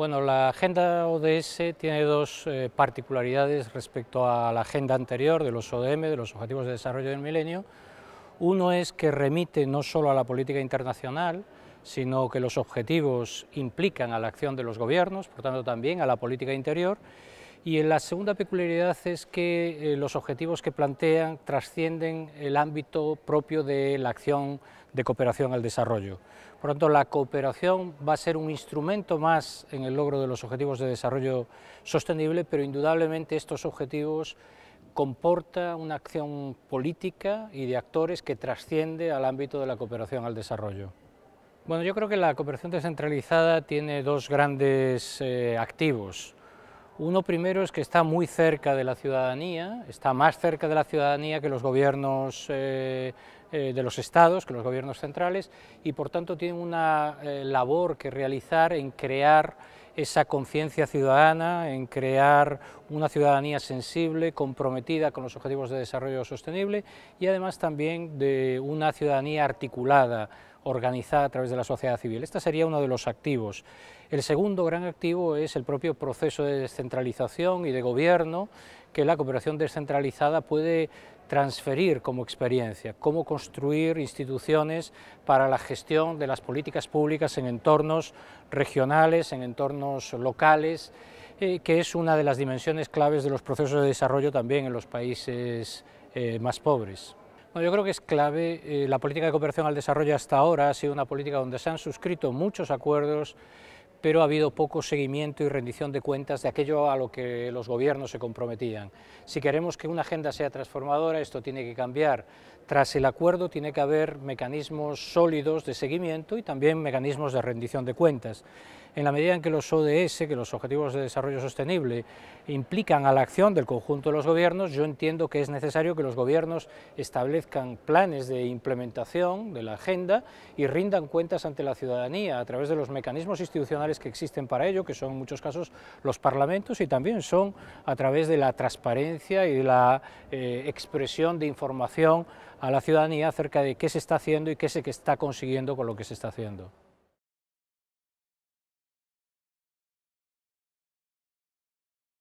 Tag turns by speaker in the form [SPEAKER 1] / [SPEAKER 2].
[SPEAKER 1] Bueno, la agenda ODS tiene dos eh, particularidades respecto a la agenda anterior de los ODM, de los Objetivos de Desarrollo del Milenio. Uno es que remite no solo a la política internacional, sino que los objetivos implican a la acción de los gobiernos, por tanto también a la política interior, y la segunda peculiaridad es que eh, los objetivos que plantean trascienden el ámbito propio de la acción de cooperación al desarrollo. Por lo tanto, la cooperación va a ser un instrumento más en el logro de los objetivos de desarrollo sostenible, pero indudablemente estos objetivos comporta una acción política y de actores que trasciende al ámbito de la cooperación al desarrollo. Bueno, yo creo que la cooperación descentralizada tiene dos grandes eh, activos. Uno primero es que está muy cerca de la ciudadanía, está más cerca de la ciudadanía que los gobiernos eh, eh, de los estados, que los gobiernos centrales, y por tanto tiene una eh, labor que realizar en crear esa conciencia ciudadana, en crear una ciudadanía sensible, comprometida con los objetivos de desarrollo sostenible y además también de una ciudadanía articulada, organizada a través de la sociedad civil. Este sería uno de los activos. El segundo gran activo es el propio proceso de descentralización y de gobierno que la cooperación descentralizada puede transferir como experiencia, cómo construir instituciones para la gestión de las políticas públicas en entornos regionales, en entornos locales, eh, que es una de las dimensiones claves de los procesos de desarrollo también en los países eh, más pobres. yo creo que es clave, eh, la política de cooperación al desarrollo hasta ahora ha sido una política donde se han suscrito muchos acuerdos pero ha habido poco seguimiento y rendición de cuentas de aquello a lo que los gobiernos se comprometían. Si queremos que una agenda sea transformadora, esto tiene que cambiar. Tras el acuerdo tiene que haber mecanismos sólidos de seguimiento y también mecanismos de rendición de cuentas en la medida en que los ODS, que los Objetivos de Desarrollo Sostenible, implican a la acción del conjunto de los gobiernos, yo entiendo que es necesario que los gobiernos establezcan planes de implementación de la agenda y rindan cuentas ante la ciudadanía a través de los mecanismos institucionales que existen para ello, que son en muchos casos los parlamentos y también son a través de la transparencia y de la eh, expresión de información a la ciudadanía acerca de qué se está haciendo y qué se está consiguiendo con lo que se está haciendo.